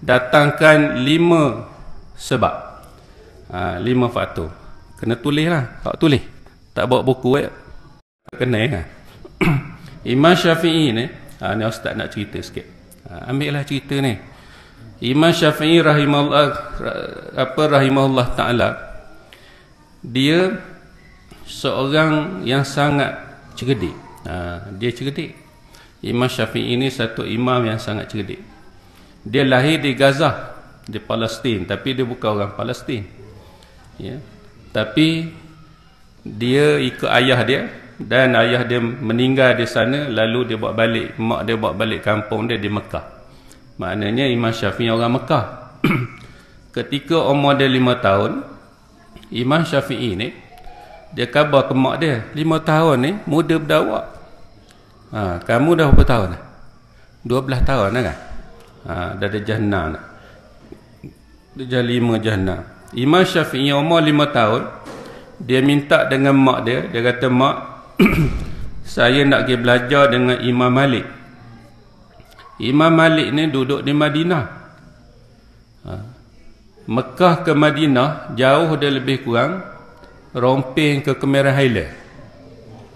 datangkan lima sebab ha, lima faktor kena tulis lah tak tulis tak bawa buku eh tak kena eh Imam Syafi'i ni ha, ni ustaz nak cerita sikit ha, ambil lah cerita ni Imam Syafi'i rahimahullah apa rahimahullah ta'ala dia seorang yang sangat cerdik ha, dia cerdik Imam Syafi'i ni satu imam yang sangat cerdik dia lahir di Gaza di Palestin tapi dia bukan orang Palestin ya tapi dia ikut ayah dia dan ayah dia meninggal di sana lalu dia bawa balik mak dia bawa balik kampung dia di Mekah maknanya Imam Syafi'i orang Mekah ketika umur dia lima tahun Imam Syafi'i ni dia khabar ke mak dia lima tahun ni muda berdakwah ha, kamu dah berapa tahun dah? 12 tahun dah kan? ha, dari jahannam nak. Dia jadi lima jahannam. Imam Syafi'i umur lima tahun, dia minta dengan mak dia, dia kata, Mak, saya nak pergi belajar dengan Imam Malik. Imam Malik ni duduk di Madinah. Ha. Mekah ke Madinah, jauh dia lebih kurang, romping ke Kemerah Haile.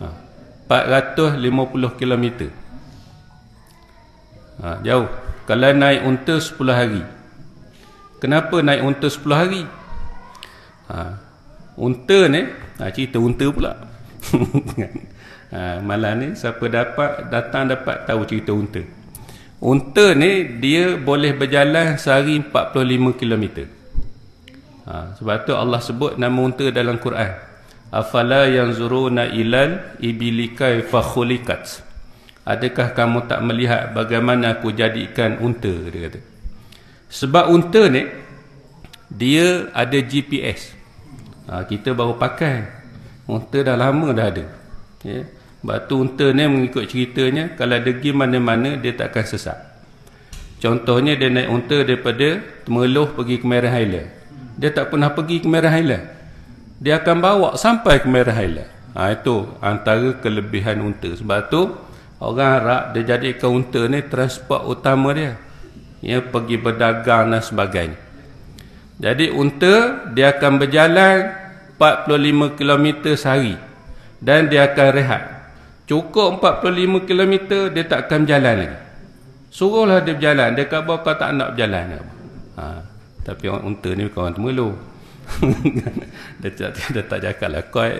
Ha. 450 kilometer. Ha, jauh kalau naik unta 10 hari kenapa naik unta 10 hari ha, unta ni ha, cerita unta pula ha, malam ni siapa dapat datang dapat tahu cerita unta unta ni dia boleh berjalan sehari 45 km ha, sebab tu Allah sebut nama unta dalam Quran afala yanzuruna ilal ibilikai fakhulikat ha, Adakah kamu tak melihat bagaimana aku jadikan unta? Dia kata. Sebab unta ni, dia ada GPS. Ha, kita baru pakai. Unta dah lama dah ada. Ya. Sebab tu unta ni mengikut ceritanya, kalau dia pergi mana-mana, dia tak akan sesat. Contohnya, dia naik unta daripada Temeloh pergi ke Merah Highland. Dia tak pernah pergi ke Merah Highland. Dia akan bawa sampai ke Merah Highland. Ha, itu antara kelebihan unta. Sebab tu, Orang Arab dia jadi kaunter ni transport utama dia. Ya pergi berdagang dan sebagainya. Jadi unta dia akan berjalan 45 km sehari dan dia akan rehat. Cukup 45 km dia tak akan berjalan lagi. Suruhlah dia berjalan, dia kata kau tak nak berjalan Ha, tapi orang unta ni kawan temelu. dia tak dia tak jakalah kau. Eh,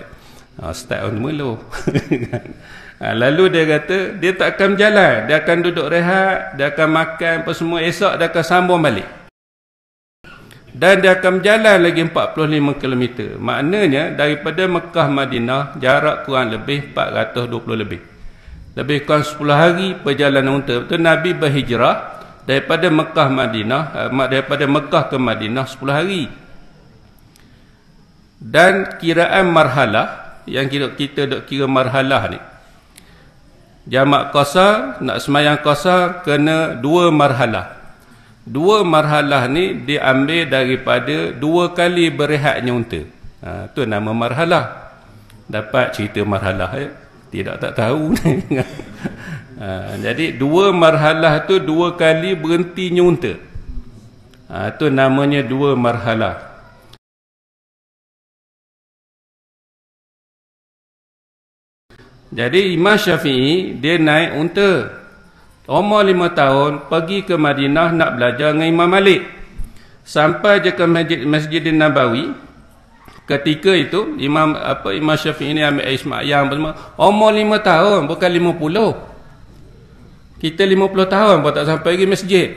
Ha, start on melo. ha, ah, lalu dia kata, dia tak akan jalan. Dia akan duduk rehat. Dia akan makan apa semua. Esok dia akan sambung balik. Dan dia akan berjalan lagi 45 km. Maknanya daripada Mekah Madinah jarak kurang lebih 420 lebih. Lebih kurang 10 hari perjalanan untuk Betul Nabi berhijrah daripada Mekah Madinah ah, daripada Mekah ke Madinah 10 hari. Dan kiraan marhalah yang kita, kita dok kira marhalah ni jamak qasar nak semayang qasar kena dua marhalah dua marhalah ni diambil daripada dua kali berehatnya unta ha, tu nama marhalah dapat cerita marhalah ya? tidak tak tahu ha, jadi dua marhalah tu dua kali berhenti unta ha, tu namanya dua marhalah Jadi Imam Syafi'i dia naik unta. Umur lima tahun pergi ke Madinah nak belajar dengan Imam Malik. Sampai je ke Masjid Masjid Nabawi. Ketika itu Imam apa Imam Syafi'i ni ambil Ismail yang apa Umur lima tahun bukan lima puluh. Kita lima puluh tahun pun tak sampai pergi masjid.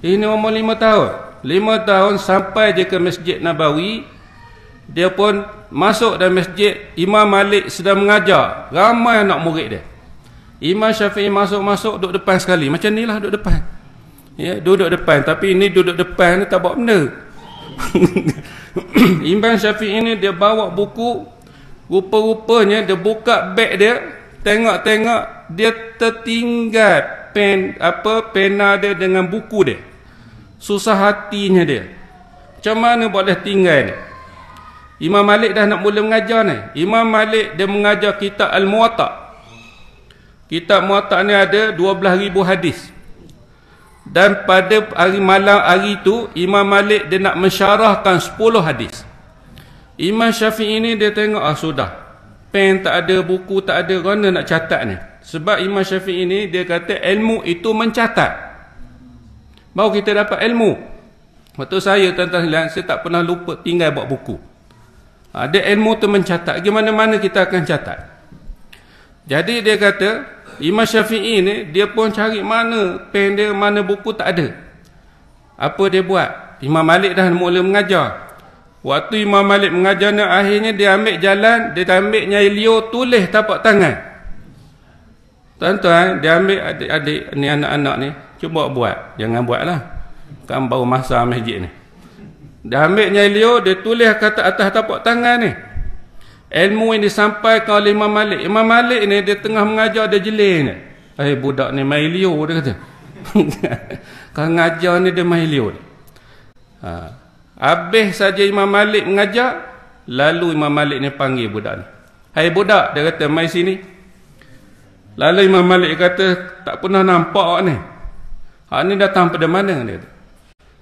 Ini umur lima tahun. Lima tahun sampai je ke Masjid Nabawi dia pun masuk dalam masjid Imam Malik sedang mengajar ramai anak murid dia Imam Syafi'i masuk-masuk duduk depan sekali macam inilah duduk depan ya duduk depan tapi ini duduk depan ni tak buat benda Imam Syafi'i ni dia bawa buku rupa-rupanya dia buka beg dia tengok-tengok dia tertinggal pen apa pena dia dengan buku dia susah hatinya dia macam mana boleh tinggal ni Imam Malik dah nak mula mengajar ni. Imam Malik dia mengajar kitab Al-Muwatta. Kitab Muwatta ni ada 12000 hadis. Dan pada hari malam hari tu Imam Malik dia nak mensyarahkan 10 hadis. Imam Syafi'i ni dia tengok ah sudah. Pen tak ada, buku tak ada, mana nak catat ni? Sebab Imam Syafi'i ni dia kata ilmu itu mencatat. Baru kita dapat ilmu. Waktu saya tuan-tuan saya tak pernah lupa tinggal buat buku ada ilmu tu mencatat gimana mana kita akan catat jadi dia kata Imam Syafi'i ni dia pun cari mana pen dia mana buku tak ada apa dia buat Imam Malik dah mula mengajar waktu Imam Malik mengajar ni akhirnya dia ambil jalan dia ambil nyai Leo tulis tapak tangan tuan-tuan dia ambil adik-adik ni anak-anak ni cuba buat jangan buat lah kan baru masa masjid ni dia ambil Nyai Leo, dia tulis kata atas tapak tangan ni. Ilmu yang disampaikan oleh Imam Malik. Imam Malik ni dia tengah mengajar dia jelih ni. Eh hey, budak ni main Leo dia kata. Kau mengajar ni dia main Leo. Ha. Habis saja Imam Malik mengajar, lalu Imam Malik ni panggil budak ni. Hai hey, budak dia kata mai sini. Lalu Imam Malik kata tak pernah nampak ni. Hak ni datang pada mana dia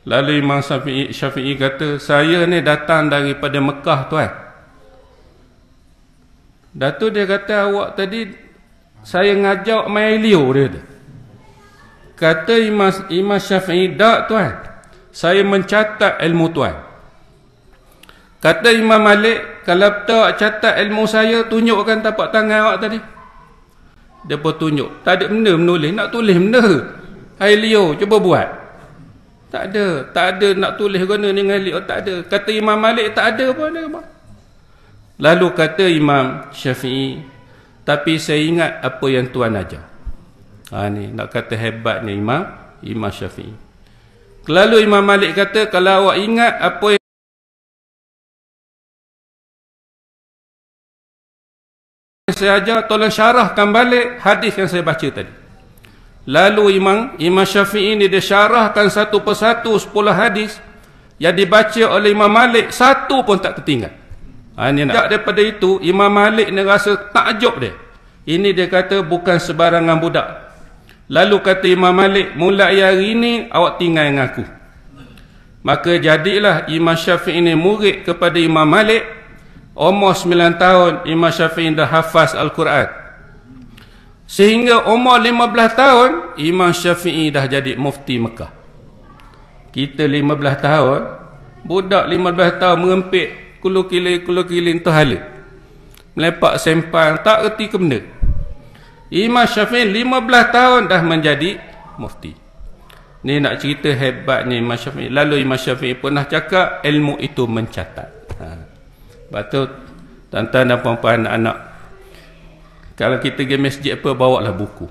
Lalu Imam Syafi'i Syafi'i kata, "Saya ni datang daripada Mekah, tuan." Eh. Datu dia kata, "Awak tadi saya ngajak main Leo dia." Kata, kata Imam Imam Syafi'i, "Dak, tuan. Eh. Saya mencatat ilmu tuan." Eh. Kata Imam Malik, "Kalau tak catat ilmu saya, tunjukkan tapak tangan awak tadi." Dia pun tunjuk. Tak ada benda menulis, nak tulis benda. Hai Leo, cuba buat. Tak ada. Tak ada nak tulis guna ni ngalik. Oh, tak ada. Kata Imam Malik tak ada pun. Lalu kata Imam Syafi'i. Tapi saya ingat apa yang Tuhan ajar. Ha, ni, nak kata hebatnya Imam. Imam Syafi'i. Lalu Imam Malik kata kalau awak ingat apa yang saya ajar tolong syarahkan balik hadis yang saya baca tadi Lalu Imam Imam Syafi'i ini dia syarahkan satu persatu sepuluh hadis yang dibaca oleh Imam Malik satu pun tak tertinggal. Ha, ini nak. daripada itu Imam Malik ni rasa takjub dia. Ini dia kata bukan sebarangan budak. Lalu kata Imam Malik mulai hari ini awak tinggal dengan aku. Maka jadilah Imam Syafi'i ini murid kepada Imam Malik. Umur 9 tahun Imam Syafi'i dah hafaz Al-Quran. Sehingga umur 15 tahun Imam Syafi'i dah jadi mufti Mekah Kita 15 tahun Budak 15 tahun mengempit Kulukilin-kulukilin tuhala Melepak sempang tak erti ke benda Imam Syafi'i 15 tahun dah menjadi mufti Ni nak cerita hebatnya Imam Syafi'i Lalu Imam Syafi'i pernah cakap Ilmu itu mencatat ha. Lepas tu Tuan-tuan dan puan-puan anak-anak kalau kita pergi masjid apa, bawa lah buku.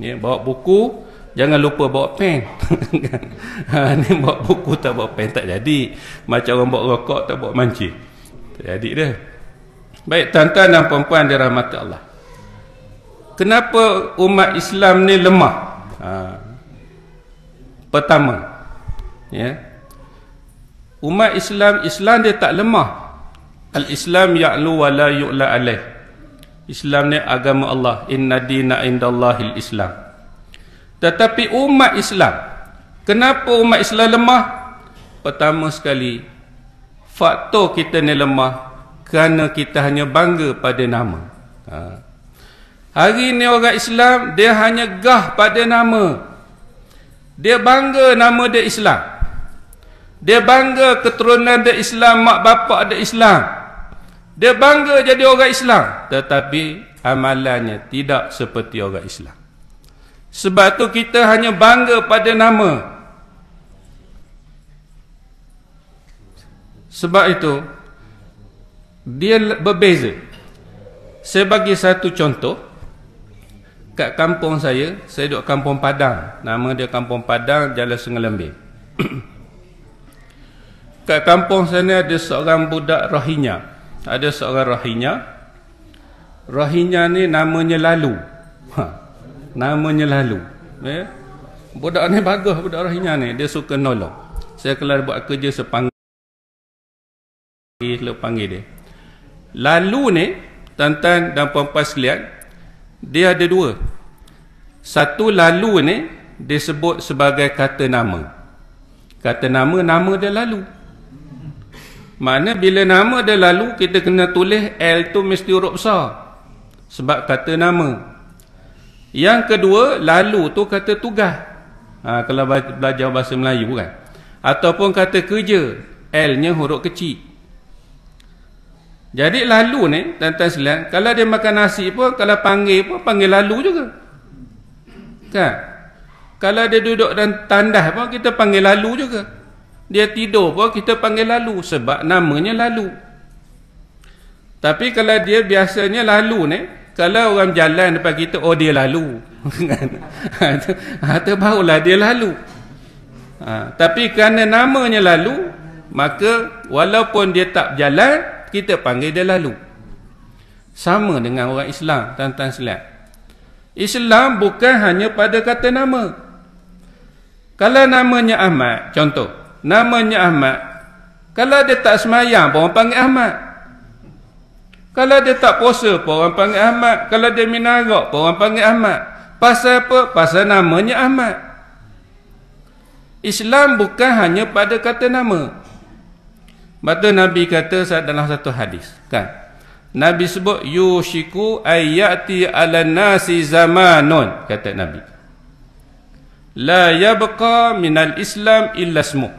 Ya, bawa buku, jangan lupa bawa pen. ha, ni bawa buku tak bawa pen, tak jadi. Macam orang bawa rokok, tak bawa manci. Tak jadi dia. Baik, tuan-tuan dan perempuan dirahmati Allah. Kenapa umat Islam ni lemah? Ha. Pertama, ya. Umat Islam, Islam dia tak lemah. Al-Islam ya'lu wa la yu'la alaih. Islam ni agama Allah inna dina indallahi islam tetapi umat Islam kenapa umat Islam lemah pertama sekali faktor kita ni lemah kerana kita hanya bangga pada nama ha. hari ni orang Islam dia hanya gah pada nama dia bangga nama dia Islam dia bangga keturunan dia Islam mak bapak dia Islam dia bangga jadi orang Islam tetapi amalannya tidak seperti orang Islam. Sebab tu kita hanya bangga pada nama. Sebab itu dia berbeza. Saya bagi satu contoh kat kampung saya, saya duduk kampung Padang. Nama dia Kampung Padang Jalan Sungai Lembing. kat kampung sana ada seorang budak rohinya ada seorang rahinya rahinya ni namanya lalu ha. namanya lalu ya eh? budak ni bagus budak rahinya ni dia suka nolong saya kelar buat kerja sepanggil panggil dia lalu ni tuan dan puan-puan dia ada dua satu lalu ni sebut sebagai kata nama kata nama nama dia lalu mana bila nama dia lalu kita kena tulis L tu mesti huruf besar sebab kata nama. Yang kedua, lalu tu kata tugas. Ha, kalau belajar bahasa Melayu kan. Ataupun kata kerja, L-nya huruf kecil. Jadi lalu ni, tuan-tuan sekalian, kalau dia makan nasi pun, kalau panggil pun, panggil lalu juga. Kan? Kalau dia duduk dan tandas pun, kita panggil lalu juga. Dia tidur pun kita panggil lalu sebab namanya lalu. Tapi kalau dia biasanya lalu ni, kalau orang jalan depan kita, oh dia lalu. Atau barulah dia lalu. Ha, tapi kerana namanya lalu, maka walaupun dia tak jalan, kita panggil dia lalu. Sama dengan orang Islam, tuan-tuan selat. Islam bukan hanya pada kata nama. Kalau namanya Ahmad, contoh namanya Ahmad kalau dia tak semayang pun orang panggil Ahmad kalau dia tak puasa pun orang panggil Ahmad kalau dia minarok pun orang panggil Ahmad pasal apa? pasal namanya Ahmad Islam bukan hanya pada kata nama Bata Nabi kata dalam satu hadis kan Nabi sebut yushiku ayati ala nasi zamanun kata Nabi la yabqa minal islam illa smuk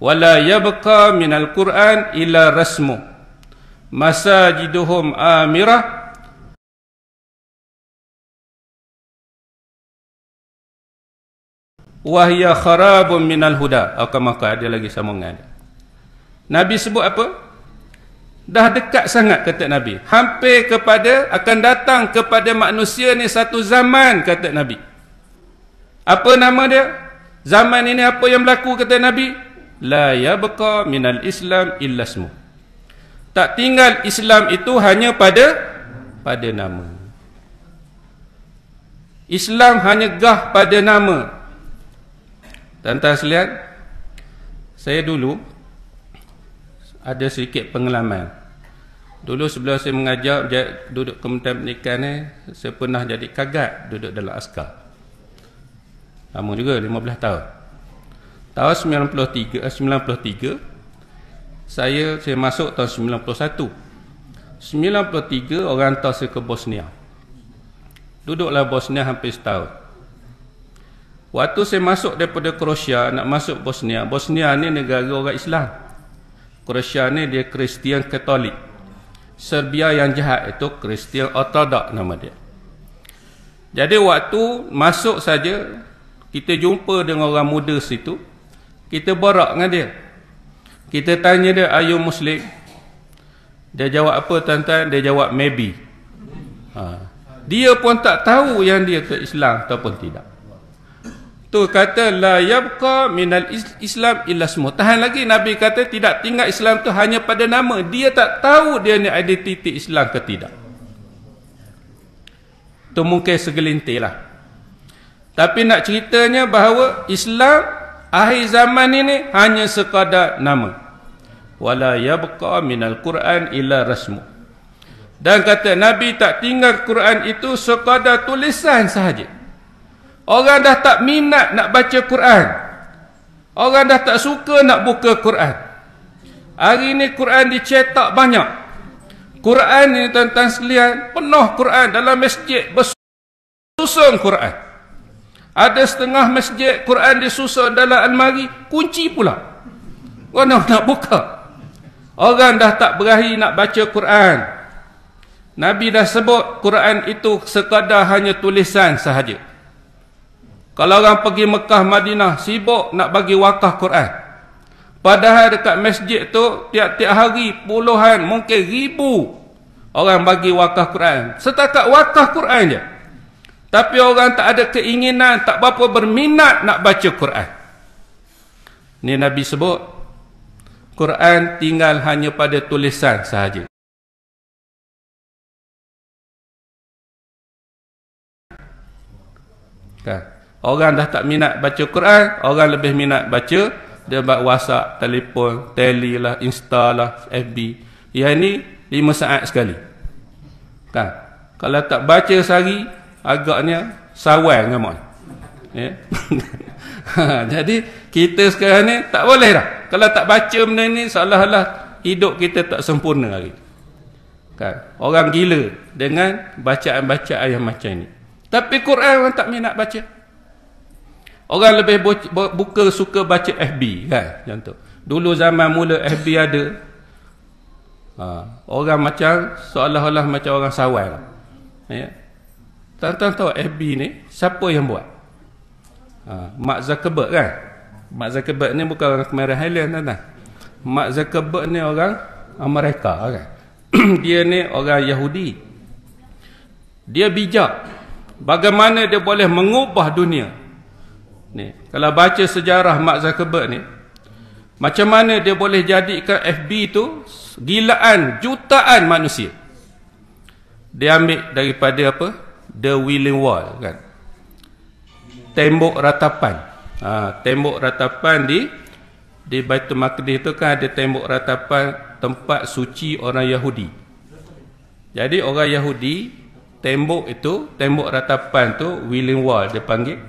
wala yabqa min al-Quran illa rasmu masajiduhum amirah wahya kharabun min al-huda okay, oh, maka ada lagi sambungan Nabi sebut apa? Dah dekat sangat kata Nabi. Hampir kepada akan datang kepada manusia ni satu zaman kata Nabi. Apa nama dia? Zaman ini apa yang berlaku kata Nabi? la yabqa minal islam illa smu tak tinggal islam itu hanya pada pada nama islam hanya gah pada nama tuan-tuan sekalian saya dulu ada sedikit pengalaman Dulu sebelum saya mengajar duduk kementerian pendidikan ni, saya pernah jadi kagak duduk dalam askar. Lama juga, 15 tahun tahun 93 93 eh, saya saya masuk tahun 91 93 orang hantar saya ke Bosnia duduklah Bosnia hampir setahun waktu saya masuk daripada Croatia nak masuk Bosnia Bosnia ni negara orang Islam Croatia ni dia Kristian Katolik Serbia yang jahat itu Kristian Ortodok nama dia jadi waktu masuk saja kita jumpa dengan orang muda situ kita borak dengan dia. Kita tanya dia, are you Muslim? Dia jawab apa tuan-tuan? Dia jawab, maybe. Ha. Dia pun tak tahu yang dia ke Islam ataupun tidak. Tu kata la yabqa minal islam illa smut. Tahan lagi Nabi kata tidak tinggal Islam tu hanya pada nama. Dia tak tahu dia ni identiti Islam ke tidak. Tu mungkin segelintir lah. Tapi nak ceritanya bahawa Islam akhir zaman ini hanya sekadar nama wala yabqa minal quran illa rasmu dan kata nabi tak tinggal quran itu sekadar tulisan sahaja orang dah tak minat nak baca quran orang dah tak suka nak buka quran hari ini quran dicetak banyak quran ini tuan-tuan sekalian penuh quran dalam masjid bersusun quran ada setengah masjid Quran disusun dalam almari, kunci pula. Mana nak buka? Orang dah tak berahi nak baca Quran. Nabi dah sebut Quran itu sekadar hanya tulisan sahaja. Kalau orang pergi Mekah Madinah sibuk nak bagi wakah Quran. Padahal dekat masjid tu tiap-tiap hari puluhan mungkin ribu orang bagi wakah Quran. Setakat wakah Quran je. Tapi orang tak ada keinginan, tak berapa berminat nak baca Quran. Ini Nabi sebut, Quran tinggal hanya pada tulisan sahaja. Kan? Orang dah tak minat baca Quran, orang lebih minat baca dia buat WhatsApp, telefon, telly lah, insta lah, FB. Yang ini lima saat sekali. Kan? Kalau tak baca sehari, agaknya sawai dengan mak. Ya. Jadi kita sekarang ni tak boleh dah. Kalau tak baca benda ni seolah-olah hidup kita tak sempurna lagi. Kan? Orang gila dengan bacaan-bacaan ayat macam ni. Tapi Quran orang tak minat baca. Orang lebih buka suka baca FB kan contoh. Dulu zaman mula FB ada. Ha, orang macam seolah-olah macam orang sawai. Lah. Ya. Tuan-tuan tahu FB ni siapa yang buat? Ha, Mark Zuckerberg kan? Mark Zuckerberg ni bukan orang Kemarin Highland tuan-tuan. Mark Zuckerberg ni orang Amerika kan? dia ni orang Yahudi. Dia bijak. Bagaimana dia boleh mengubah dunia? Ni, kalau baca sejarah Mark Zuckerberg ni, macam mana dia boleh jadikan FB tu gilaan jutaan manusia? Dia ambil daripada apa? the willing wall kan tembok ratapan ha, tembok ratapan di di Baitul Maqdis tu kan ada tembok ratapan tempat suci orang Yahudi jadi orang Yahudi tembok itu tembok ratapan tu willing wall dia panggil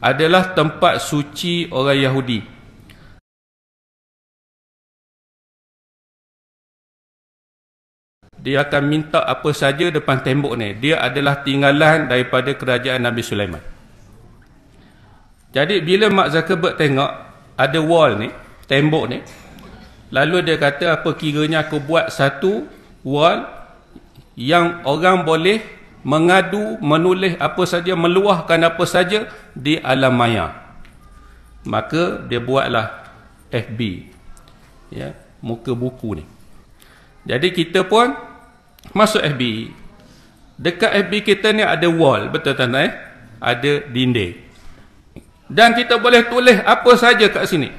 adalah tempat suci orang Yahudi dia akan minta apa saja depan tembok ni. Dia adalah tinggalan daripada kerajaan Nabi Sulaiman. Jadi bila Mak Zuckerberg tengok ada wall ni, tembok ni, lalu dia kata apa kiranya aku buat satu wall yang orang boleh mengadu, menulis apa saja, meluahkan apa saja di alam maya. Maka dia buatlah FB. Ya, muka buku ni. Jadi kita pun Masuk FB. E. Dekat FB e kita ni ada wall, betul tak eh? Ada dinding. Dan kita boleh tulis apa saja kat sini.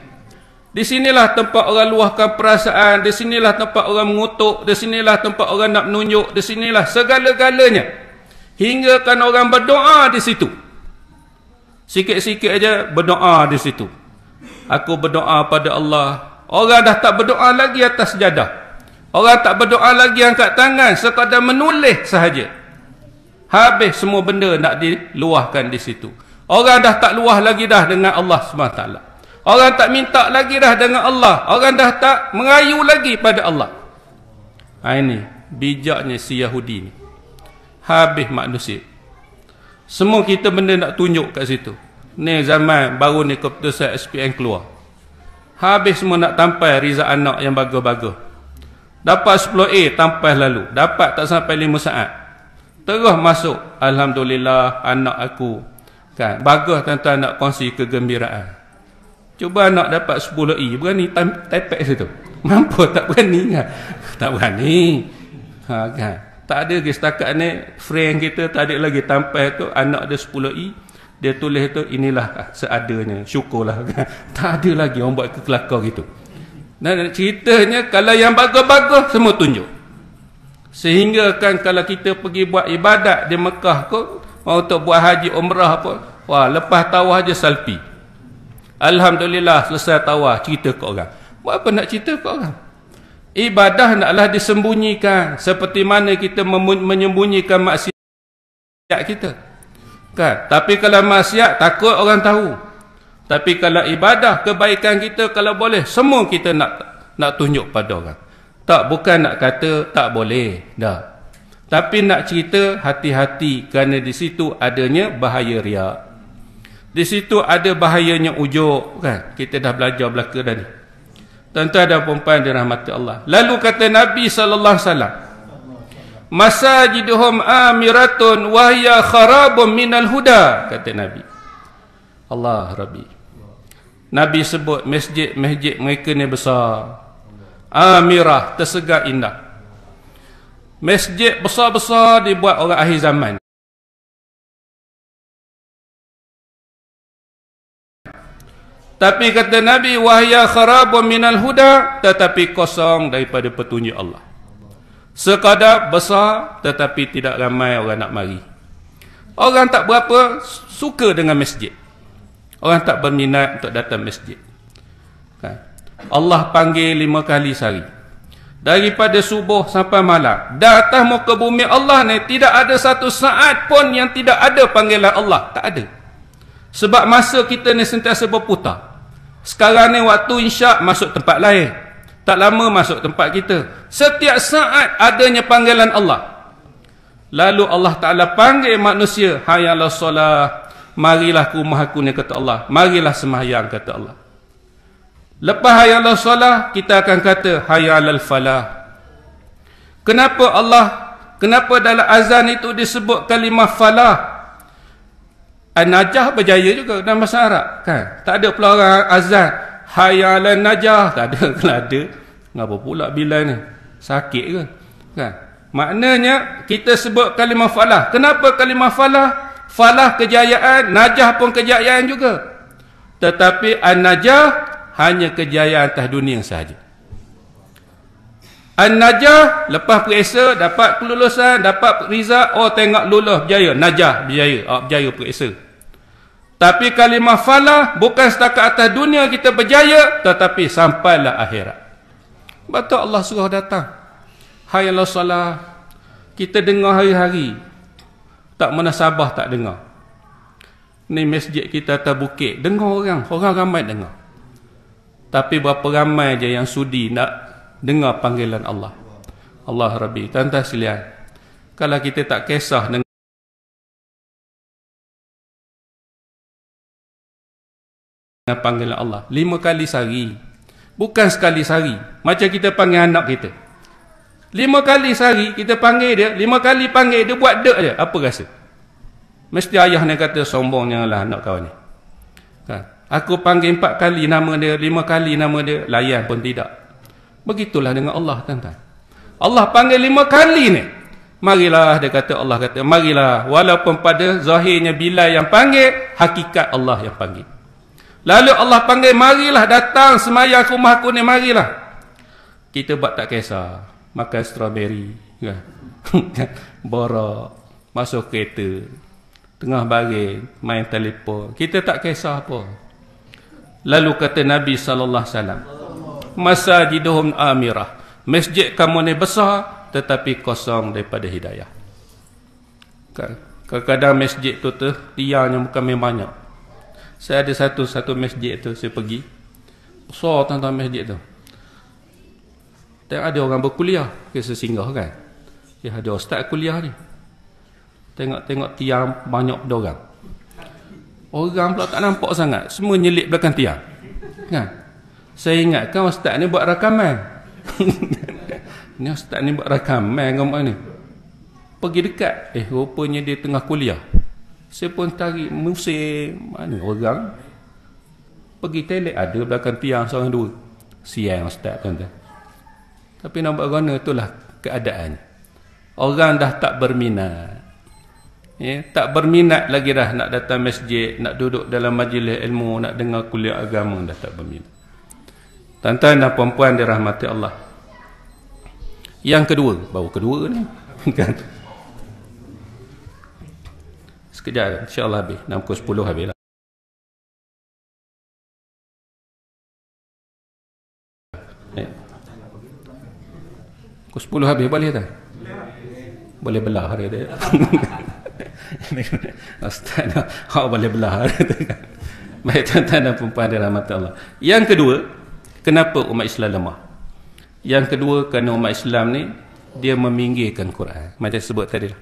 Di sinilah tempat orang luahkan perasaan, di sinilah tempat orang mengutuk, di sinilah tempat orang nak menunjuk, di sinilah segala-galanya. hingga kan orang berdoa di situ. Sikit-sikit aja berdoa di situ. Aku berdoa pada Allah. Orang dah tak berdoa lagi atas jadah. Orang tak berdoa lagi angkat tangan sekadar menulis sahaja. Habis semua benda nak diluahkan di situ. Orang dah tak luah lagi dah dengan Allah SWT. Orang tak minta lagi dah dengan Allah. Orang dah tak merayu lagi pada Allah. Ha, ini bijaknya si Yahudi ni. Habis manusia. Semua kita benda nak tunjuk kat situ. Ni zaman baru ni keputusan SPN keluar. Habis semua nak tampai rizal anak yang bagus-bagus. Dapat 10A tanpa lalu. Dapat tak sampai 5 saat. Terus masuk. Alhamdulillah anak aku. Kan? Bagus tuan-tuan nak kongsi kegembiraan. Cuba nak dapat 10E. Berani tepek situ. Mampu tak berani kan? Tak berani. Ha, kan? Tak ada lagi setakat ni. Friend kita tak ada lagi tanpa tu. Anak dia 10E. Dia tulis tu inilah seadanya. Syukurlah kan? Tak ada lagi orang buat kekelakar gitu. Gitu. Dan ceritanya kalau yang bagus-bagus semua tunjuk. Sehingga kan kalau kita pergi buat ibadat di Mekah ke untuk buat haji umrah apa, wah lepas tawaf je salpi. Alhamdulillah selesai tawaf cerita ke orang. Buat apa nak cerita ke orang? Ibadah naklah disembunyikan seperti mana kita menyembunyikan maksiat kita. Kan? Tapi kalau maksiat takut orang tahu. Tapi kalau ibadah kebaikan kita kalau boleh semua kita nak nak tunjuk pada orang. Tak bukan nak kata tak boleh, dah. Tapi nak cerita hati-hati kerana di situ adanya bahaya riak. Di situ ada bahayanya ujuk kan. Kita dah belajar belaka dah ni. Tentu ada perempuan dirahmati Allah. Lalu kata Nabi saw. alaihi wasallam Masajiduhum amiratun wa hiya kharabun minal huda kata Nabi Allah Rabbi Nabi sebut masjid-masjid mereka ni besar. Amirah tersegak indah. Masjid besar-besar dibuat orang akhir zaman. Tapi kata Nabi wahya kharab minal huda tetapi kosong daripada petunjuk Allah. Sekadar besar tetapi tidak ramai orang nak mari. Orang tak berapa suka dengan masjid. Orang tak berminat untuk datang masjid. Kan? Allah panggil lima kali sehari. Daripada subuh sampai malam. Datang muka bumi Allah ni tidak ada satu saat pun yang tidak ada panggilan Allah. Tak ada. Sebab masa kita ni sentiasa berputar. Sekarang ni waktu insya' masuk tempat lain. Tak lama masuk tempat kita. Setiap saat adanya panggilan Allah. Lalu Allah Ta'ala panggil manusia. Hayalah solat marilah ke rumah aku ni kata Allah marilah semahyang kata Allah lepas hayalah solah kita akan kata hayalal falah kenapa Allah kenapa dalam azan itu disebut kalimah falah Najah berjaya juga dalam bahasa Arab kan tak ada pula orang azan hayalan najah tak ada kalau ada ngapa pula bila ni sakit ke kan maknanya kita sebut kalimah falah kenapa kalimah falah falah kejayaan, najah pun kejayaan juga. Tetapi an-najah hanya kejayaan atas dunia sahaja. An-najah lepas periksa dapat kelulusan, dapat riza, oh tengok lulus berjaya, najah berjaya, oh, berjaya periksa. Tapi kalimah falah bukan setakat atas dunia kita berjaya tetapi sampailah akhirat. Betul Allah suruh datang. Hai Allah salah. Kita dengar hari-hari tak mana Sabah tak dengar. Ni masjid kita atas bukit. Dengar orang. Orang ramai dengar. Tapi berapa ramai je yang sudi nak dengar panggilan Allah. Allah Rabbi. Tuan-tuan silian. Kalau kita tak kisah dengan panggilan Allah lima kali sehari bukan sekali sehari macam kita panggil anak kita Lima kali sehari kita panggil dia, lima kali panggil dia buat dek je. Apa rasa? Mesti ayah ni kata sombong lah anak kau ni. Ha. Aku panggil empat kali nama dia, lima kali nama dia, layan pun tidak. Begitulah dengan Allah tuan-tuan. Allah panggil lima kali ni. Marilah dia kata Allah kata marilah walaupun pada zahirnya bila yang panggil hakikat Allah yang panggil. Lalu Allah panggil marilah datang semaya aku mahku ni marilah. Kita buat tak kisah makan strawberry ya. borok masuk kereta tengah baring main telefon kita tak kisah apa lalu kata Nabi sallallahu alaihi wasallam masajiduhum amirah masjid kamu ni besar tetapi kosong daripada hidayah kan? kadang-kadang masjid tu tu tiangnya bukan main banyak saya ada satu-satu masjid tu saya pergi besar tuan-tuan masjid tu Tengok ada orang berkuliah ke sesinggah kan. Ya ada ustaz kuliah ni. Tengok-tengok tiang banyak dia orang. Orang pula tak nampak sangat. Semua nyelip belakang tiang. Kan? Saya ingat kan ustaz ni buat rakaman. ni ustaz ni buat rakaman kan ni. Pergi dekat. Eh rupanya dia tengah kuliah. Saya pun tarik musim. Mana orang? Pergi telek ada belakang tiang seorang dua. Siang ustaz tuan-tuan. Tapi nak buat gana itulah keadaan. Orang dah tak berminat. Ya, tak berminat lagi dah nak datang masjid, nak duduk dalam majlis ilmu, nak dengar kuliah agama dah tak berminat. Tuan-tuan dan puan-puan dirahmati Allah. Yang kedua, baru kedua ni. Kan? Sekejap, insya-Allah habis. 6.10 habis. Lah. Kau 10 habis boleh tak? Boleh belah hari dia. Astaga, ha boleh belah hari kan? Baik tuan-tuan dan perempuan dan rahmat Allah. Yang kedua, kenapa umat Islam lemah? Yang kedua, kerana umat Islam ni, dia meminggirkan Quran. Macam sebut tadi lah.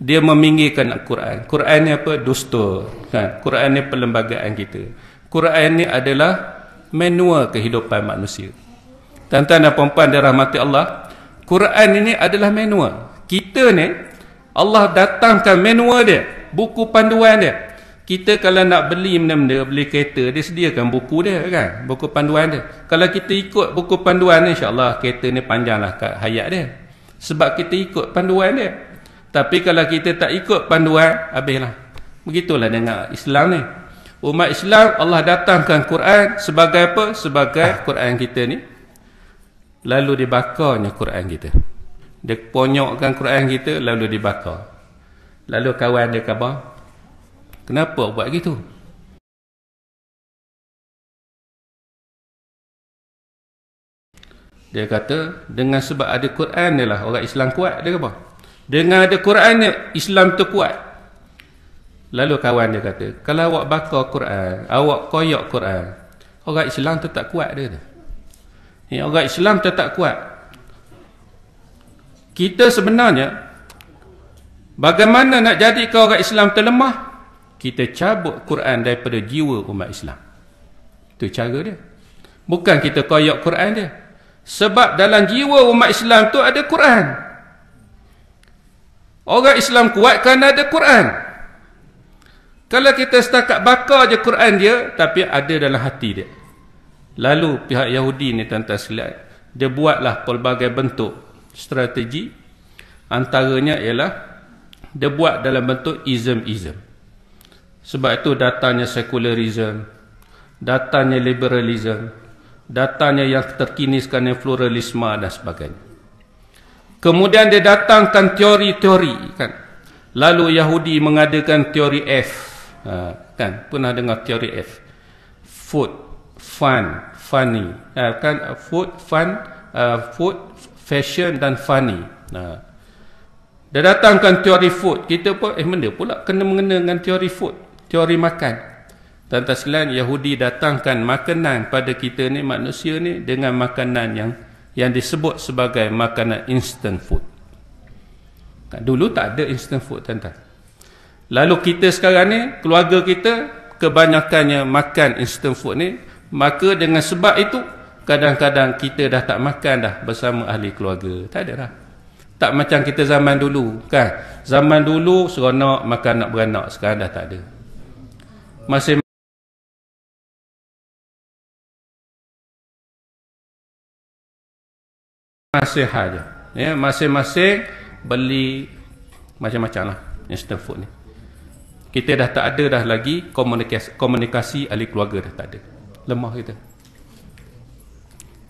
Dia meminggirkan Quran. Quran ni apa? Dustur. Kan? Quran ni perlembagaan kita. Quran ni adalah manual kehidupan manusia. Tuan-tuan dan perempuan dan rahmat Allah, Quran ini adalah manual. Kita ni Allah datangkan manual dia, buku panduan dia. Kita kalau nak beli benda-benda, beli kereta, dia sediakan buku dia kan, buku panduan dia. Kalau kita ikut buku panduan ni insya-Allah kereta ni panjanglah kat hayat dia. Sebab kita ikut panduan dia. Tapi kalau kita tak ikut panduan, habislah. Begitulah dengan Islam ni. Umat Islam Allah datangkan Quran sebagai apa? Sebagai Quran kita ni lalu dibakarnya Quran kita. Dia ponyokkan Quran kita lalu dibakar. Lalu kawan dia kata, kenapa buat gitu? Dia kata, dengan sebab ada Quran ni lah orang Islam kuat. Dia kata, dengan ada Quran ni Islam tu kuat. Lalu kawan dia kata, kalau awak bakar Quran, awak koyok Quran, orang Islam tetap kuat dia kata. Ya, orang Islam tetap kuat. Kita sebenarnya bagaimana nak jadikan orang Islam terlemah? Kita cabut Quran daripada jiwa umat Islam. Itu cara dia. Bukan kita koyak Quran dia. Sebab dalam jiwa umat Islam tu ada Quran. Orang Islam kuat kerana ada Quran. Kalau kita setakat bakar je Quran dia, tapi ada dalam hati dia. Lalu pihak Yahudi ni tuan-tuan sekalian, dia buatlah pelbagai bentuk strategi. Antaranya ialah dia buat dalam bentuk ism-ism. Sebab itu datanya sekularisme, datanya liberalisme, datanya yang terkini sekarang pluralisme dan sebagainya. Kemudian dia datangkan teori-teori kan. Lalu Yahudi mengadakan teori F. Ha, kan, pernah dengar teori F? Food, fun funny uh, kan uh, food fun uh, food fashion dan funny nah uh. dia datangkan teori food kita pun eh benda pula kena mengena dengan teori food teori makan dan tak silan Yahudi datangkan makanan pada kita ni manusia ni dengan makanan yang yang disebut sebagai makanan instant food kan, dulu tak ada instant food tuan-tuan lalu kita sekarang ni keluarga kita kebanyakannya makan instant food ni maka dengan sebab itu kadang-kadang kita dah tak makan dah bersama ahli keluarga tak ada lah tak macam kita zaman dulu kan zaman dulu seronok makan nak beranak sekarang dah tak ada masih masih saja ya masing-masing beli macam-macam lah instant food ni kita dah tak ada dah lagi komunikasi, komunikasi ahli keluarga dah tak ada lemah kita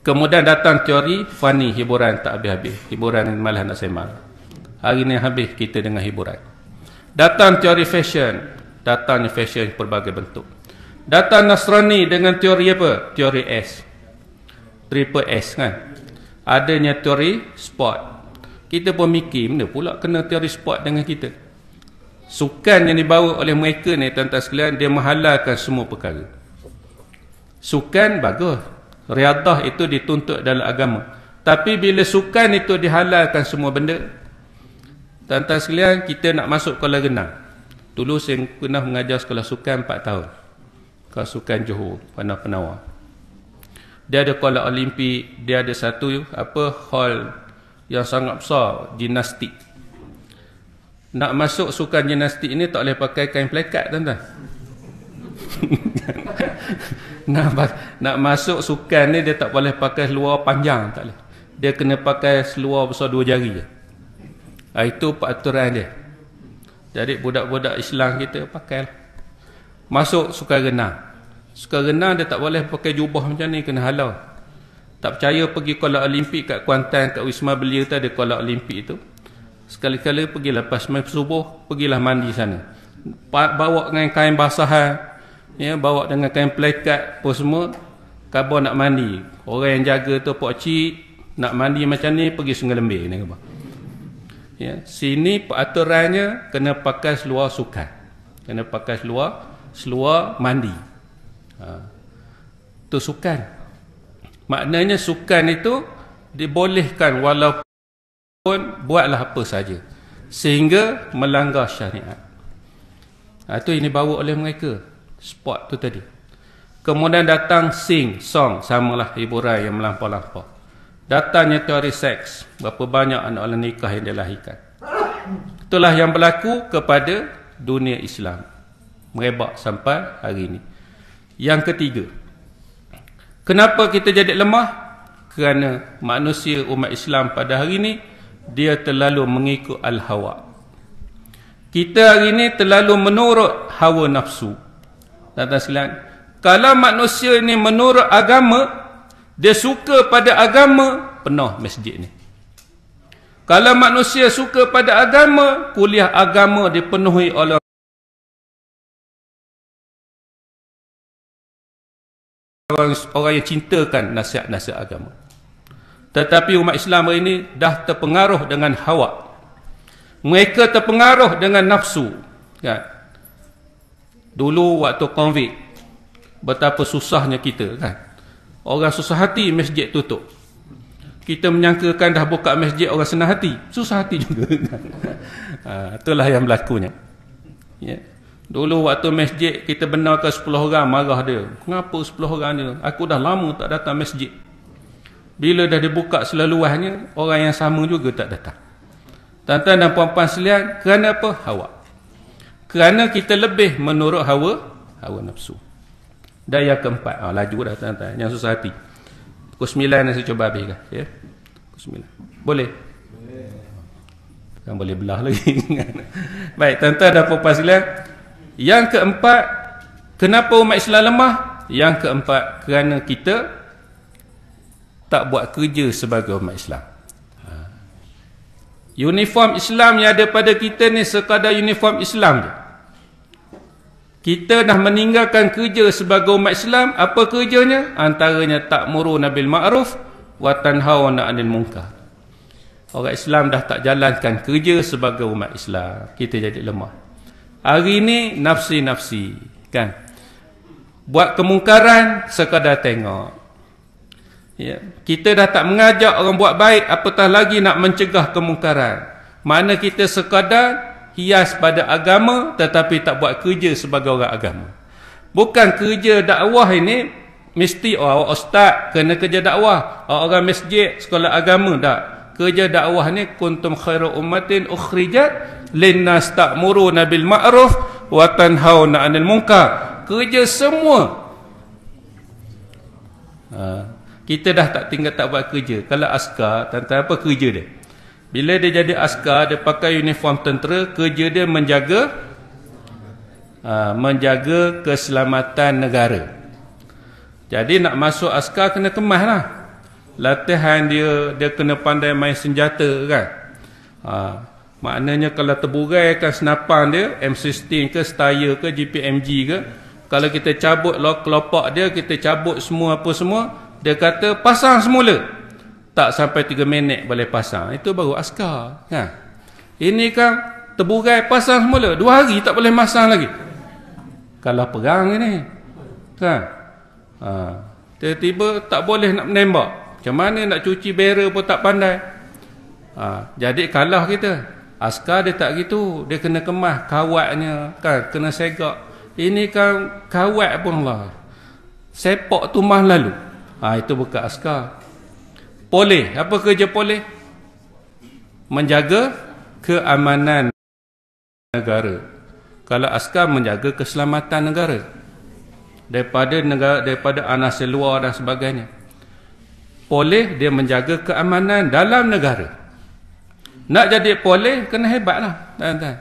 kemudian datang teori fani hiburan tak habis-habis hiburan malah nak semal hari ni habis kita dengan hiburan datang teori fashion datang fashion pelbagai bentuk datang Nasrani dengan teori apa? teori S triple S kan adanya teori sport kita pun mikir benda pula kena teori sport dengan kita sukan yang dibawa oleh mereka ni tuan-tuan sekalian dia menghalalkan semua perkara sukan bagus riadah itu dituntut dalam agama tapi bila sukan itu dihalalkan semua benda tuan-tuan sekalian kita nak masuk sekolah renang dulu saya pernah mengajar sekolah sukan 4 tahun sekolah sukan Johor Panah Penawar dia ada kolam olimpik dia ada satu apa hall yang sangat besar gimnastik nak masuk sukan gimnastik ini tak boleh pakai kain plekat tuan-tuan nak nak masuk sukan ni dia tak boleh pakai seluar panjang tak boleh. Dia kena pakai seluar besar dua jari je. Ha, itu peraturan dia. Jadi budak-budak Islam kita pakai lah. Masuk suka renang. Suka renang dia tak boleh pakai jubah macam ni kena halau. Tak percaya pergi Kuala Olimpik kat Kuantan kat Wisma Belia tu ada Kuala Olimpik tu. Sekali-kali pergilah pas subuh, pergilah mandi sana. Bawa dengan kain basahan, ya bawa dengan kain plekat apa semua khabar nak mandi orang yang jaga tu pak cik nak mandi macam ni pergi sungai lembir ni khabar ya sini peraturannya kena pakai seluar sukan kena pakai seluar seluar mandi ha. tu sukan maknanya sukan itu dibolehkan walaupun buatlah apa saja sehingga melanggar syariat ha, tu ini bawa oleh mereka spot tu tadi kemudian datang sing song samalah hiburan yang melampau-lampau datangnya teori seks berapa banyak anak-anak nikah yang dilahirkan itulah yang berlaku kepada dunia Islam merebak sampai hari ini yang ketiga kenapa kita jadi lemah kerana manusia umat Islam pada hari ini dia terlalu mengikut al-hawa kita hari ini terlalu menurut hawa nafsu Tuan-tuan sekalian, kalau manusia ini menurut agama, dia suka pada agama, penuh masjid ni. Kalau manusia suka pada agama, kuliah agama dipenuhi oleh orang, orang yang cintakan nasihat-nasihat agama. Tetapi umat Islam ini dah terpengaruh dengan hawa. Mereka terpengaruh dengan nafsu. Kan? Dulu waktu COVID Betapa susahnya kita kan Orang susah hati masjid tutup Kita menyangkakan dah buka masjid orang senang hati Susah hati juga kan? ha, Itulah yang berlakunya ya. Dulu waktu masjid kita benarkan 10 orang marah dia Kenapa 10 orang dia? Aku dah lama tak datang masjid Bila dah dibuka selaluannya Orang yang sama juga tak datang Tuan-tuan dan puan-puan selian Kenapa? Hawak kerana kita lebih menurut hawa hawa nafsu dan yang keempat oh, laju dah tuan-tuan yang susah hati pukul sembilan saya cuba habiskan ya yeah? pukul sembilan boleh? boleh kan boleh belah lagi baik tuan-tuan dah pukul sembilan yang keempat kenapa umat Islam lemah yang keempat kerana kita tak buat kerja sebagai umat Islam ha. Uniform Islam yang ada pada kita ni sekadar uniform Islam je kita dah meninggalkan kerja sebagai umat Islam apa kerjanya antaranya tak muru nabil ma'ruf wa tanhau anil munkar orang Islam dah tak jalankan kerja sebagai umat Islam kita jadi lemah hari ini nafsi-nafsi kan buat kemungkaran sekadar tengok ya. kita dah tak mengajak orang buat baik apatah lagi nak mencegah kemungkaran mana kita sekadar hias pada agama tetapi tak buat kerja sebagai orang agama. Bukan kerja dakwah ini mesti orang ustaz kena kerja dakwah, orang masjid, sekolah agama tak. Kerja dakwah ni kuntum khairu ummatin ukhrijat linnas ta'muru nabil ma'ruf wa tanhauna 'anil munkar. Kerja semua. Ha, kita dah tak tinggal tak buat kerja. Kalau askar, tentang apa kerja dia? Bila dia jadi askar, dia pakai uniform tentera, kerja dia menjaga uh, menjaga keselamatan negara. Jadi nak masuk askar kena kemah lah. Latihan dia, dia kena pandai main senjata kan. Uh, maknanya kalau terburaikan senapan dia, M16 ke, Stire ke, GPMG ke, kalau kita cabut kelopak dia, kita cabut semua apa semua, dia kata pasang semula tak sampai 3 minit boleh pasang itu baru askar kan ini kan terburai pasang semula 2 hari tak boleh masang lagi kalau perang ini kan ha. tiba-tiba tak boleh nak menembak macam mana nak cuci bearer pun tak pandai ha. jadi kalah kita askar dia tak gitu dia kena kemas kawatnya kan kena segak ini kan kawat pun lah sepak tumah lalu ha, itu bukan askar Poleh. Apa kerja poleh? Menjaga keamanan negara. Kalau askar menjaga keselamatan negara daripada negara daripada anak seluar dan sebagainya. Poleh dia menjaga keamanan dalam negara. Nak jadi poleh kena hebatlah, tuan-tuan.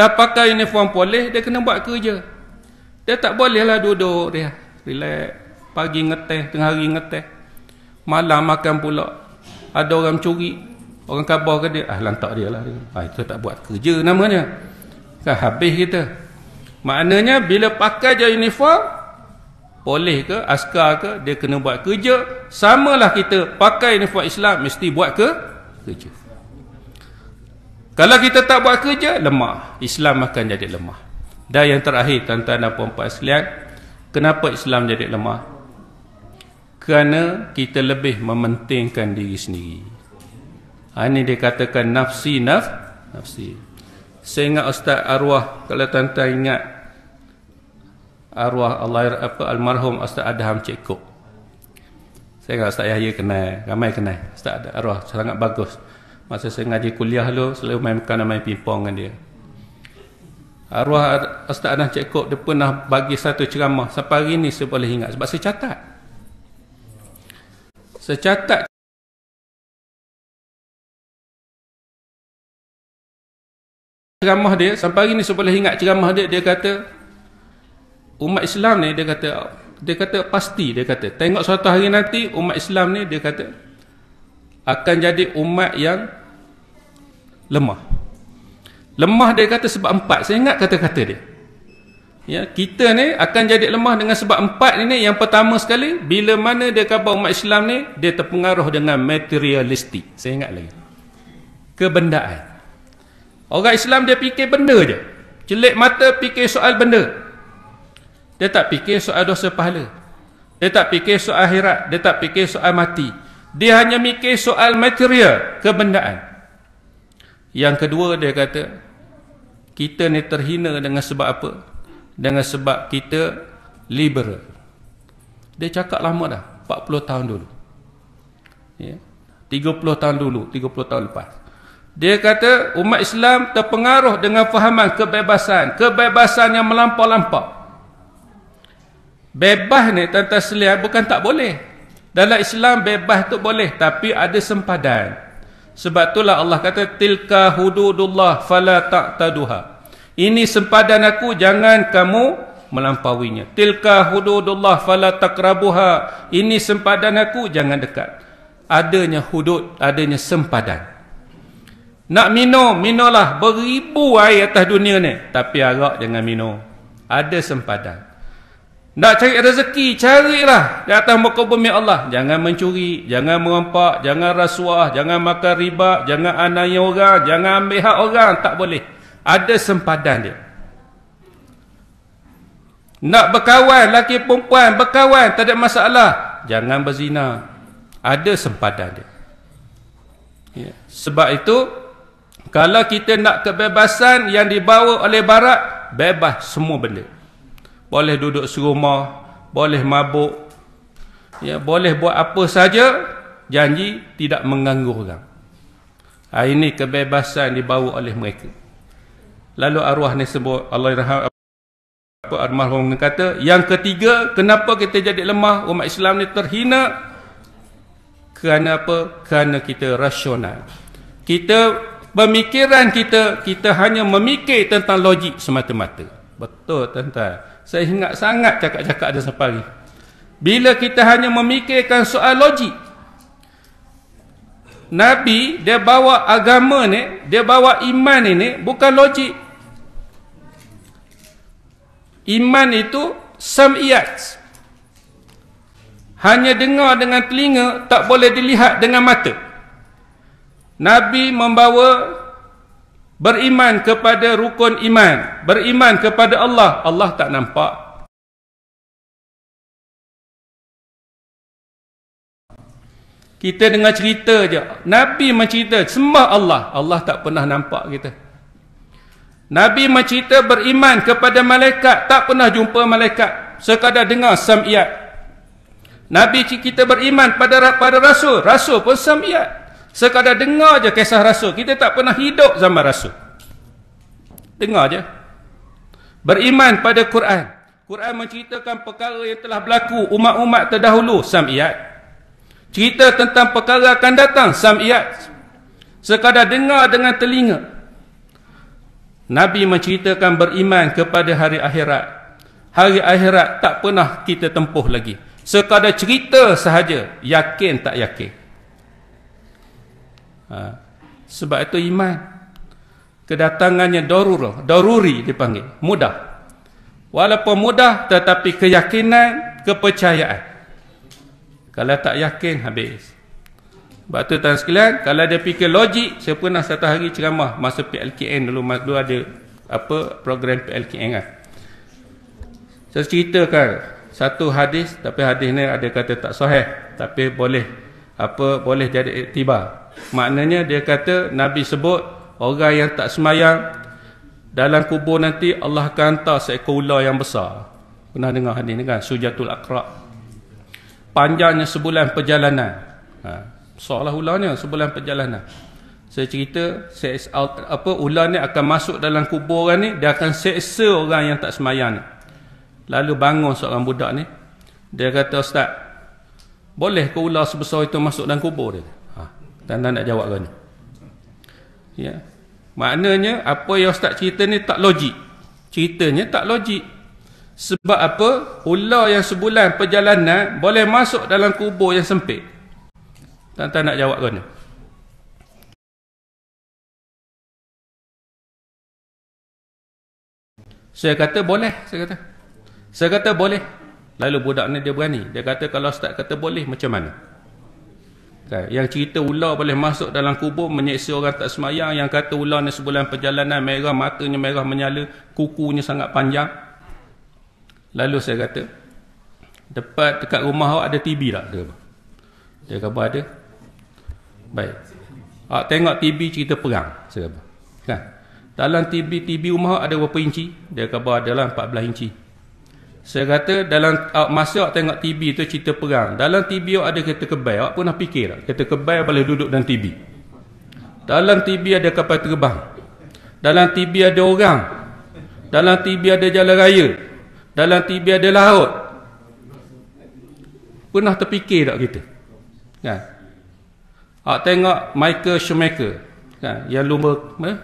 Dah pakai uniform poleh dia kena buat kerja. Dia tak bolehlah duduk dia, relax, pagi ngeteh, tengah hari ngeteh. Malam makan pula. Ada orang curi. Orang kabar ke dia. Ah, lantak dia lah. Ah, itu tak buat kerja namanya. Kan habis kita. Maknanya bila pakai je uniform. boleh ke, askar ke, dia kena buat kerja. Samalah kita pakai uniform Islam. Mesti buat ke? Kerja. Kalau kita tak buat kerja, lemah. Islam akan jadi lemah. Dan yang terakhir, tuan-tuan dan puan-puan Kenapa Islam jadi lemah? kerana kita lebih mementingkan diri sendiri. Ha, ini dia katakan nafsi naf, nafsi. Saya ingat Ustaz Arwah kalau tuan-tuan ingat arwah Allah apa almarhum Ustaz Adham Cekok. Saya ingat Ustaz Yahya kenal, ramai kenal Ustaz Arwah sangat bagus. Masa saya ngaji kuliah dulu selalu main makan main pingpong dengan dia. Arwah Ustaz Adham Cekok dia pernah bagi satu ceramah sampai hari ni saya boleh ingat sebab saya catat secatat ceramah dia sampai hari ni sebelum ingat ceramah dia dia kata umat Islam ni dia kata dia kata pasti dia kata tengok suatu hari nanti umat Islam ni dia kata akan jadi umat yang lemah lemah dia kata sebab empat saya ingat kata-kata dia ya kita ni akan jadi lemah dengan sebab empat ini yang pertama sekali bila mana dia kata umat Islam ni dia terpengaruh dengan materialistik saya ingat lagi kebendaan orang Islam dia fikir benda je celik mata fikir soal benda dia tak fikir soal dosa pahala dia tak fikir soal akhirat dia tak fikir soal mati dia hanya mikir soal material kebendaan yang kedua dia kata kita ni terhina dengan sebab apa dengan sebab kita liberal. Dia cakap lama dah, 40 tahun dulu. Ya. 30 tahun dulu, 30 tahun lepas. Dia kata umat Islam terpengaruh dengan fahaman kebebasan, kebebasan yang melampau-lampau. Bebas ni tentang selia bukan tak boleh. Dalam Islam bebas tu boleh tapi ada sempadan. Sebab itulah Allah kata tilka hududullah fala taqtaduha. Ini sempadan aku jangan kamu melampauinya. Tilka hududullah fala taqrabuha. Ini sempadan aku jangan dekat. Adanya hudud, adanya sempadan. Nak minum, minolah. beribu air atas dunia ni. Tapi agak jangan minum. Ada sempadan. Nak cari rezeki, carilah di atas muka bumi Allah. Jangan mencuri, jangan merompak, jangan rasuah, jangan makan riba, jangan anaya orang, jangan ambil hak orang. Tak boleh ada sempadan dia nak berkawan laki perempuan berkawan tak ada masalah jangan berzina ada sempadan dia ya. sebab itu kalau kita nak kebebasan yang dibawa oleh barat bebas semua benda boleh duduk serumah boleh mabuk ya boleh buat apa saja janji tidak mengganggu orang ini kebebasan dibawa oleh mereka Lalu arwah ni sebut Allah rahmat apa almarhum ni kata yang ketiga kenapa kita jadi lemah umat Islam ni terhina kerana apa kerana kita rasional kita pemikiran kita kita hanya memikir tentang logik semata-mata betul tuan-tuan saya ingat sangat cakap-cakap ada sampai bila kita hanya memikirkan soal logik Nabi dia bawa agama ni, dia bawa iman ini bukan logik. Iman itu sam'iyat. Hanya dengar dengan telinga, tak boleh dilihat dengan mata. Nabi membawa beriman kepada rukun iman, beriman kepada Allah, Allah tak nampak, Kita dengar cerita je. Nabi mencerita sembah Allah. Allah tak pernah nampak kita. Nabi mencerita beriman kepada malaikat. Tak pernah jumpa malaikat. Sekadar dengar sam'iyat. Nabi kita beriman pada pada rasul. Rasul pun sam'iyat. Sekadar dengar je kisah rasul. Kita tak pernah hidup zaman rasul. Dengar je. Beriman pada Quran. Quran menceritakan perkara yang telah berlaku umat-umat terdahulu. Sam'iyat. Sam'iyat. Cerita tentang perkara akan datang Sam'iyat Sekadar dengar dengan telinga Nabi menceritakan beriman kepada hari akhirat Hari akhirat tak pernah kita tempuh lagi Sekadar cerita sahaja Yakin tak yakin ha. Sebab itu iman Kedatangannya darur, daruri dipanggil Mudah Walaupun mudah tetapi keyakinan Kepercayaan kalau tak yakin habis. Sebab tu tuan sekalian, kalau dia fikir logik, saya pernah satu hari ceramah masa PLKN dulu, masa dulu ada apa program PLKN kan. Saya ceritakan satu hadis tapi hadis ni ada kata tak sahih tapi boleh apa boleh jadi tiba. Maknanya dia kata Nabi sebut orang yang tak semayang dalam kubur nanti Allah akan hantar seekor ular yang besar. Pernah dengar hadis ni kan? Sujatul Aqra panjangnya sebulan perjalanan. Ha, soalah ularnya sebulan perjalanan. Saya cerita, seksa, apa ular ni akan masuk dalam kuburan ni, dia akan seksa orang yang tak semayang ni. Lalu bangun seorang budak ni, dia kata, Ustaz, boleh ke ular sebesar itu masuk dalam kubur dia? Ha, tanda nak jawab kan. Ya. Maknanya, apa yang Ustaz cerita ni tak logik. Ceritanya tak logik. Sebab apa? Ular yang sebulan perjalanan boleh masuk dalam kubur yang sempit. Tuan-tuan nak jawab kena. Saya kata boleh, saya kata. Saya kata boleh. Lalu budak ni dia berani. Dia kata kalau ustaz kata boleh macam mana? Kan? Yang cerita ular boleh masuk dalam kubur menyeksa orang tak semayang. Yang kata ular ni sebulan perjalanan merah, matanya merah menyala, kukunya sangat panjang. Lalu saya kata, dekat dekat rumah awak ada TV tak? Dia, dia kata ada. Baik. Awak tengok TV cerita perang, saya kata. Kan? Dalam TV TV rumah awak ada berapa inci? Dia kata adalah 14 inci. Saya kata dalam masa awak tengok TV tu cerita perang. Dalam TV awak ada kereta kebai. Awak pernah fikir tak? Kereta kebai boleh duduk dalam TV. Dalam TV ada kapal terbang. Dalam TV ada orang. Dalam TV ada jalan raya dalam tibia ada laut pernah terfikir tak kita kan ha, tengok Michael Schumacher kan yang lumba eh?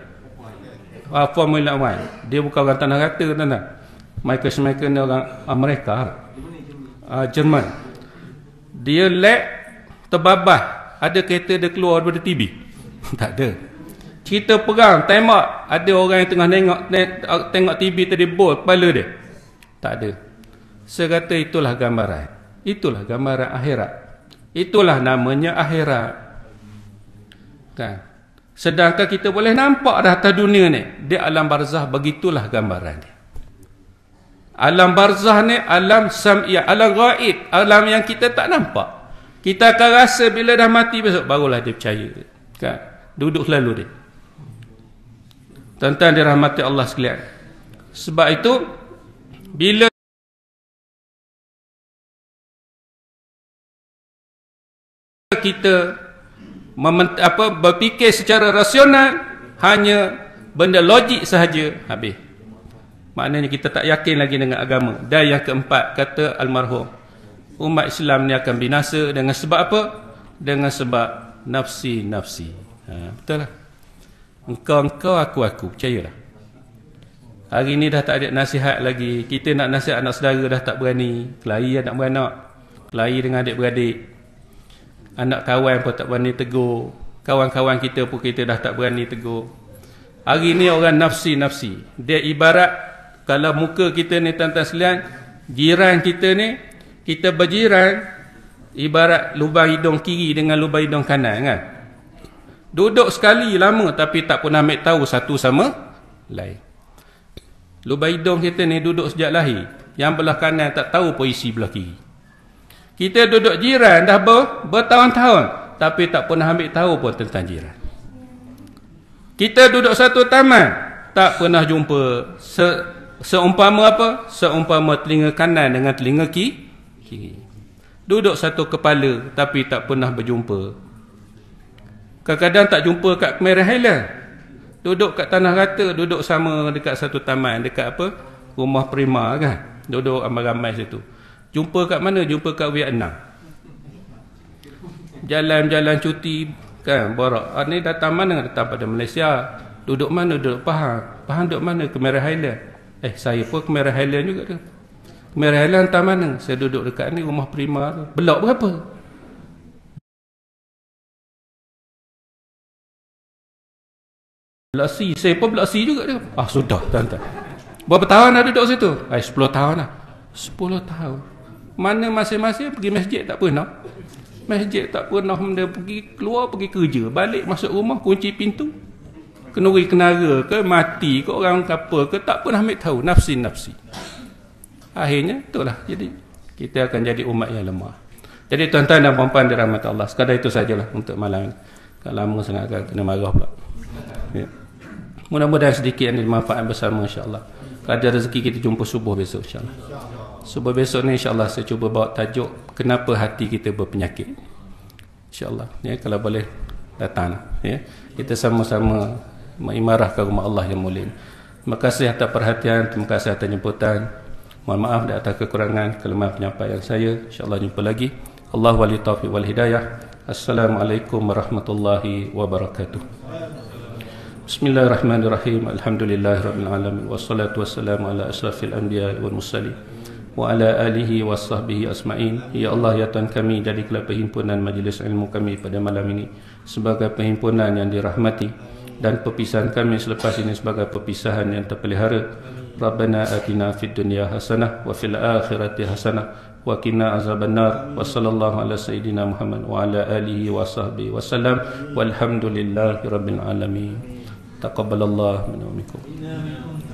apa? Ah, ha, Formula One dia bukan orang tanah rata tuan -tuan. Michael Schumacher ni orang Amerika ha, Jerman dia lag terbabah ada kereta dia keluar daripada TV tak ada cerita perang tembak ada orang yang tengah tengok tengok TV tadi bol kepala dia tak ada. Saya kata itulah gambaran. Itulah gambaran akhirat. Itulah namanya akhirat. Kan? Sedangkan kita boleh nampak dah atas dunia ni. Dia alam barzah begitulah gambaran dia. Alam barzah ni alam sam'iyah, alam gaib, alam yang kita tak nampak. Kita akan rasa bila dah mati besok barulah dia percaya. Kan? Duduk selalu dia. Tentang dirahmati Allah sekalian. Sebab itu bila kita mement, apa berfikir secara rasional hanya benda logik sahaja habis. Maknanya kita tak yakin lagi dengan agama. Dan yang keempat kata almarhum umat Islam ni akan binasa dengan sebab apa? Dengan sebab nafsi-nafsi. Ha, betul lah. Engkau-engkau aku-aku percayalah. Hari ni dah tak ada nasihat lagi. Kita nak nasihat anak saudara dah tak berani. Kelahi anak beranak. Kelahi dengan adik-beradik. Anak kawan pun tak berani tegur. Kawan-kawan kita pun kita dah tak berani tegur. Hari ni orang nafsi-nafsi. Dia ibarat kalau muka kita ni tuan-tuan selian, jiran kita ni, kita berjiran ibarat lubang hidung kiri dengan lubang hidung kanan kan. Duduk sekali lama tapi tak pernah ambil tahu satu sama lain. Lubang hidung kita ni duduk sejak lahir. Yang belah kanan tak tahu posisi belah kiri. Kita duduk jiran dah ber, bertahun-tahun. Tapi tak pernah ambil tahu pun tentang jiran. Kita duduk satu taman. Tak pernah jumpa se, seumpama apa? Seumpama telinga kanan dengan telinga kiri. Duduk satu kepala tapi tak pernah berjumpa. Kadang-kadang tak jumpa kat kemerahailah duduk kat tanah rata duduk sama dekat satu taman dekat apa rumah prima kan duduk ramai-ramai situ jumpa kat mana jumpa kat Vietnam jalan-jalan cuti kan borak ah, ni datang mana datang pada Malaysia duduk mana duduk Pahang Pahang duduk mana Kemerah Merah Highland eh saya pun Kemerah Merah Highland juga tu Merah Highland hantar mana saya duduk dekat ni rumah prima tu blok berapa Belaksi. Saya pun belaksi juga dia. Ah sudah, tuan-tuan. Berapa tahun ada duduk situ? Ay, eh, 10 tahun lah. 10 tahun. Mana masing-masing pergi masjid tak pernah. Masjid tak pernah dia pergi keluar pergi kerja. Balik masuk rumah kunci pintu. Kenuri kenara ke mati ke orang ke apa ke tak pernah ambil tahu. Nafsi-nafsi. Akhirnya itulah. Jadi kita akan jadi umat yang lemah. Jadi tuan-tuan dan puan-puan dirahmati Allah. Sekadar itu sajalah untuk malam ini. Tak lama sangat akan kena marah pula. Yeah. Mudah-mudahan sedikit yang dimanfaatkan bersama insya-Allah. Kalau rezeki kita jumpa subuh besok insya-Allah. Subuh besok ni insya-Allah saya cuba bawa tajuk kenapa hati kita berpenyakit. Insya-Allah ya kalau boleh datang ya. Kita sama-sama mengimarah ke Allah yang mulia. Terima kasih atas perhatian, terima kasih atas jemputan. Mohon maaf di atas kekurangan kelemahan penyampaian saya. Insya-Allah jumpa lagi. Allah wali taufiq wal hidayah. Assalamualaikum warahmatullahi wabarakatuh. Bismillahirrahmanirrahim. Alhamdulillahirabbil alamin wassalatu wassalamu ala asrafil anbiya wal mursalin wa ala alihi washabbihi asma'in. Ya Allah ya Tuhan kami jadikanlah perhimpunan majlis ilmu kami pada malam ini sebagai perhimpunan yang dirahmati dan perpisahan kami selepas ini sebagai perpisahan yang terpelihara. Rabbana atina fid dunya hasanah wa fil akhirati hasanah wa qina azabannar wa sallallahu ala sayidina Muhammad wa ala alihi washabbihi wasallam walhamdulillahirabbil alamin. تقبل الله منا ومنكم